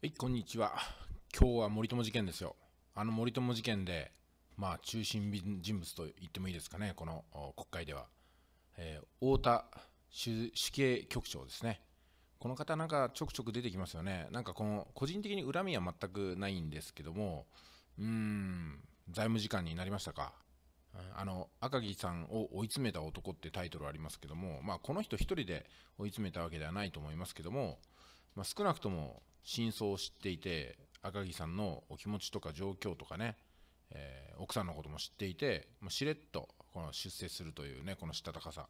はい、こんにちは。今日は森友事件ですよ。あの森友事件で、まあ、中心人物と言ってもいいですかね、この国会では。えー、太田主死刑局長ですね。この方、なんかちょくちょく出てきますよね。なんかこの、個人的に恨みは全くないんですけども、うーん、財務次官になりましたか。あの赤木さんを追い詰めた男ってタイトルありますけども、まあ、この人1人で追い詰めたわけではないと思いますけども、まあ、少なくとも真相を知っていて赤木さんのお気持ちとか状況とかね、えー、奥さんのことも知っていて、まあ、しれっとこの出世するというねこのしたたかさ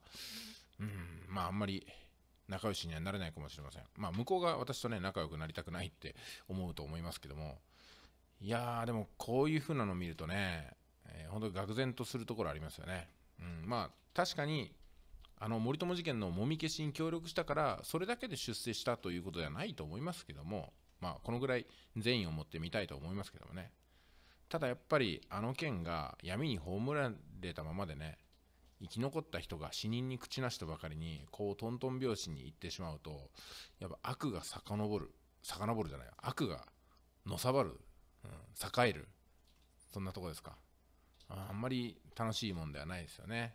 うんまああんまり仲良しにはなれないかもしれませんまあ向こうが私とね仲良くなりたくないって思うと思いますけどもいやーでもこういう風なの見るとね、えー、本当に愕然とするところありますよねうんまあ確かにあの森友事件のもみ消しに協力したから、それだけで出世したということではないと思いますけども、まあ、このぐらい善意を持ってみたいと思いますけどもね。ただやっぱり、あの件が闇に葬られたままでね、生き残った人が死人に口なしとばかりに、こうトントン拍子に行ってしまうと、やっぱ悪が遡る、遡るじゃない、悪がのさばる、うん、栄える、そんなとこですか。あんまり楽しいもんではないですよね。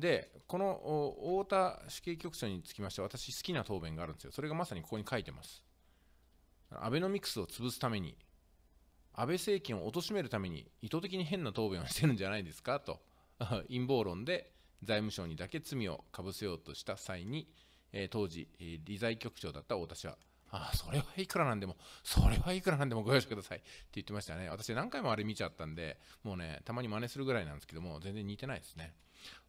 で、この太田死刑局長につきまして、私、好きな答弁があるんですよ。それがまさにここに書いてます。アベノミクスを潰すために、安倍政権を貶めるために、意図的に変な答弁をしてるんじゃないですかと、陰謀論で財務省にだけ罪をかぶせようとした際に、当時、理財局長だった太田氏は、ああそれはいくらなんでもそれはいくらなんでもご容赦くださいって言ってましたね私何回もあれ見ちゃったんでもうねたまに真似するぐらいなんですけども全然似てないですね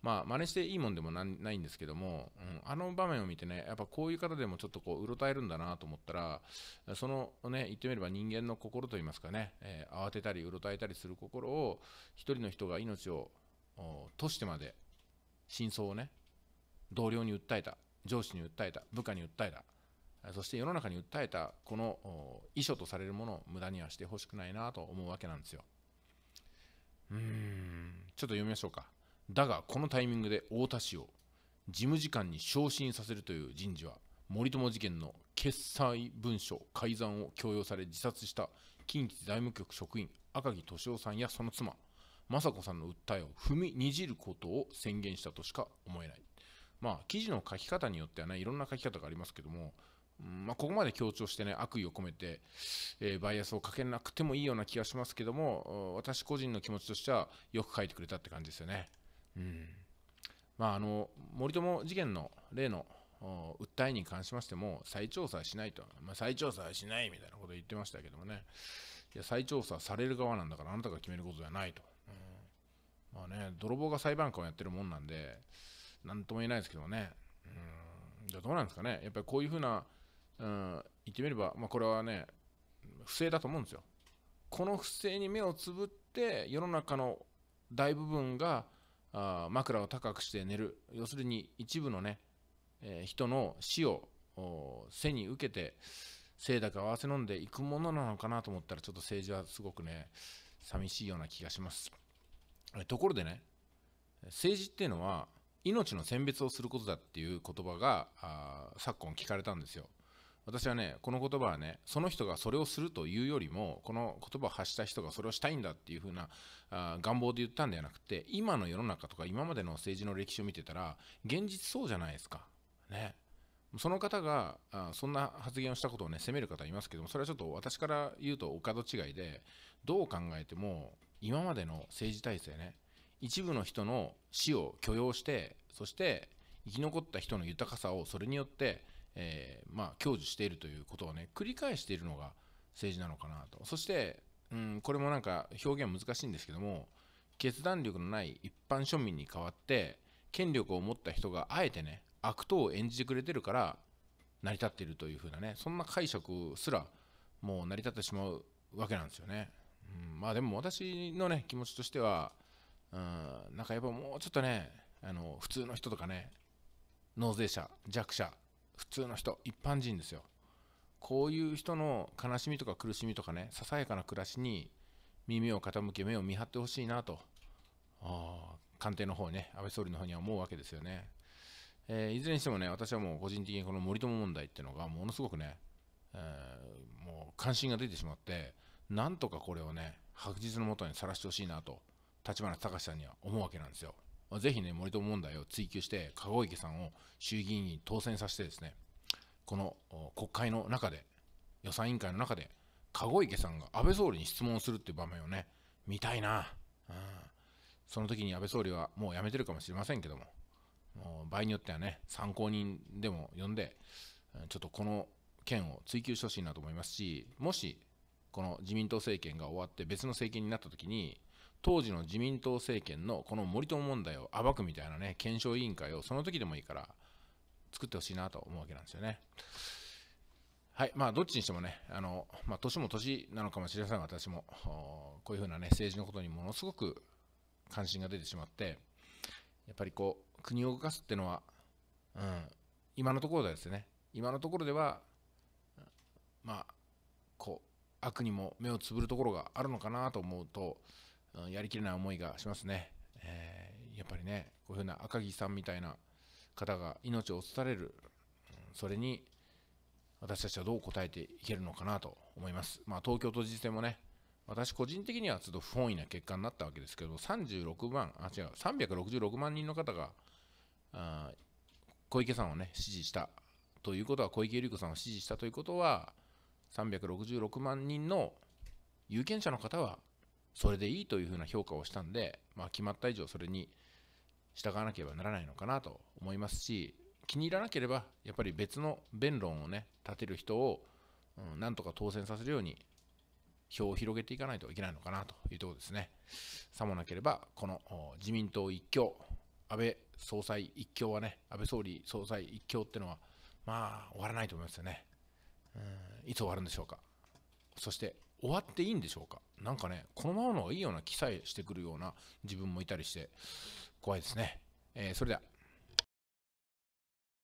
まあ真似していいもんでもないんですけども、うん、あの場面を見てねやっぱこういう方でもちょっとこううろたえるんだなと思ったらそのね言ってみれば人間の心といいますかね、えー、慌てたりうろたえたりする心を一人の人が命をとしてまで真相をね同僚に訴えた上司に訴えた部下に訴えたそして世の中に訴えたこの遺書とされるものを無駄にはしてほしくないなと思うわけなんですよ。うーん、ちょっと読みましょうか。だが、このタイミングで太田氏を事務次官に昇進させるという人事は、森友事件の決裁文書改ざんを強要され自殺した近畿財務局職員赤木俊夫さんやその妻雅子さんの訴えを踏みにじることを宣言したとしか思えないまあ記事の書き方によってはねいろんな書き方がありますけどもまあ、ここまで強調してね、悪意を込めて、えー、バイアスをかけなくてもいいような気がしますけども、私個人の気持ちとしては、よく書いてくれたって感じですよね。うん。まあ、あの、森友事件の例の訴えに関しましても、再調査しないと、まあ、再調査はしないみたいなこと言ってましたけどもね、いや、再調査される側なんだから、あなたが決めることじゃないと。うん、まあね、泥棒が裁判官をやってるもんなんで、なんとも言えないですけどもね、うん、じゃあどうなんですかね、やっぱりこういうふうな、うん、言ってみれば、まあ、これはね、不正だと思うんですよ。この不正に目をつぶって、世の中の大部分があ枕を高くして寝る、要するに一部のね、えー、人の死を背に受けて、清濁合わせ飲んでいくものなのかなと思ったら、ちょっと政治はすごくね、寂しいような気がします。ところでね、政治っていうのは、命の選別をすることだっていう言葉が昨今聞かれたんですよ。私はね、この言葉はね、その人がそれをするというよりも、この言葉を発した人がそれをしたいんだっていうふうなあ願望で言ったんではなくて、今の世の中とか今までの政治の歴史を見てたら、現実そうじゃないですか。ね。その方があそんな発言をしたことをね、責める方いますけども、それはちょっと私から言うとお門違いで、どう考えても、今までの政治体制ね、一部の人の死を許容して、そして生き残った人の豊かさをそれによってえー、まあ、享受しているということをね、繰り返しているのが政治なのかなと。そして、うん、これもなんか表現難しいんですけども、決断力のない一般庶民に代わって、権力を持った人があえてね、悪党を演じてくれてるから、成り立っているというふうなね、そんな解釈すら、もう成り立ってしまうわけなんですよね。うん、まあでも私のね、気持ちとしては、うん、なんかやっぱもうちょっとね、あの普通の人とかね、納税者、弱者、普通の人、一般人ですよ。こういう人の悲しみとか苦しみとかね、ささやかな暮らしに耳を傾け、目を見張ってほしいなと、あ官邸の方ね、安倍総理の方には思うわけですよね。えー、いずれにしてもね、私はもう個人的にこの森友問題っていうのが、ものすごくね、えー、もう関心が出てしまって、なんとかこれをね、白日のもとにさらしてほしいなと、立花隆さんには思うわけなんですよ。まぜひね、森友問題を追及して、籠池さんを衆議院に当選させてですね、この国会の中で、予算委員会の中で、籠池さんが安倍総理に質問するっていう場面をね、見たいな。うん、その時に安倍総理はもう辞めてるかもしれませんけども、も場合によってはね、参考人でも呼んで、ちょっとこの件を追及してほしいなと思いますし、もし、この自民党政権が終わって別の政権になった時に、当時の自民党政権のこの森友問題を暴くみたいなね、検証委員会をその時でもいいから作ってほしいなと思うわけなんですよね。はい、まあ、どっちにしてもね、あの、まあ、年も年なのかもしれませんが、私も、こういうふうなね、政治のことにものすごく関心が出てしまって、やっぱりこう、国を動かすっていうのは、うん、今のところでですね、今のところでは、まあ、こう、悪にも目をつぶるところがあるのかなと思うと、うん、やりきれない思いがしますね。えー、やっぱりね、こういうふうな赤木さんみたいな方が命を落とされる、それに私たちはどう応えていけるのかなと思います。まあ、東京都知事選もね、私個人的にはちょっと不本意な結果になったわけですけど、36万、あ、違う、366万人の方が、あ小池さんをね、支持したということは、小池百合子さんを支持したということは、366万人の有権者の方はそれでいいというふうな評価をしたんで、まあ、決まった以上それに従わなければならないのかなと思いますし気に入らなければやっぱり別の弁論をね立てる人を、うん、なんとか当選させるように票を広げていかないといけないのかなというところですね。さもなければこの自民党一強安倍総裁一強はね安倍総理総裁一強ってのはまあ終わらないと思いますよね。うんいつ終わるんでしょうか。そして終わっていいんでしょうかなんかね、このままの方がいいような気さえしてくるような自分もいたりして、怖いですね。えー、それでは。